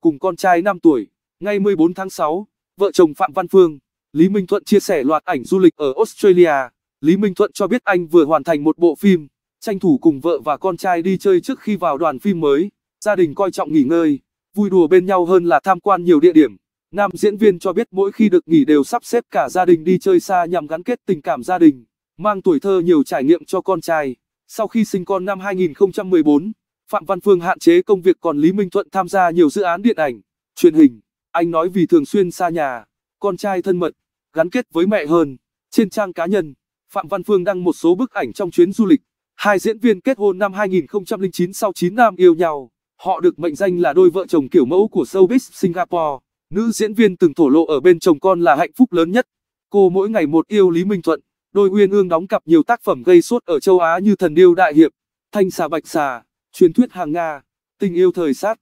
cùng con trai 5 tuổi. Ngày 14 tháng 6, vợ chồng Phạm Văn Phương, Lý Minh Thuận chia sẻ loạt ảnh du lịch ở Australia. Lý Minh Thuận cho biết anh vừa hoàn thành một bộ phim, tranh thủ cùng vợ và con trai đi chơi trước khi vào đoàn phim mới. Gia đình coi trọng nghỉ ngơi, vui đùa bên nhau hơn là tham quan nhiều địa điểm. Nam diễn viên cho biết mỗi khi được nghỉ đều sắp xếp cả gia đình đi chơi xa nhằm gắn kết tình cảm gia đình, mang tuổi thơ nhiều trải nghiệm cho con trai. Sau khi sinh con năm 2014, Phạm Văn Phương hạn chế công việc còn Lý Minh Thuận tham gia nhiều dự án điện ảnh, truyền hình. Anh nói vì thường xuyên xa nhà, con trai thân mật, gắn kết với mẹ hơn. Trên trang cá nhân, Phạm Văn Phương đăng một số bức ảnh trong chuyến du lịch. Hai diễn viên kết hôn năm 2009 sau 9 năm yêu nhau. Họ được mệnh danh là đôi vợ chồng kiểu mẫu của showbiz Singapore. Nữ diễn viên từng thổ lộ ở bên chồng con là hạnh phúc lớn nhất. Cô mỗi ngày một yêu Lý Minh Thuận. Đôi uyên ương đóng cặp nhiều tác phẩm gây sốt ở châu Á như Thần Điêu Đại Hiệp, Thanh Xà Bạch Xà. Truyền thuyết hàng Nga, tình yêu thời sát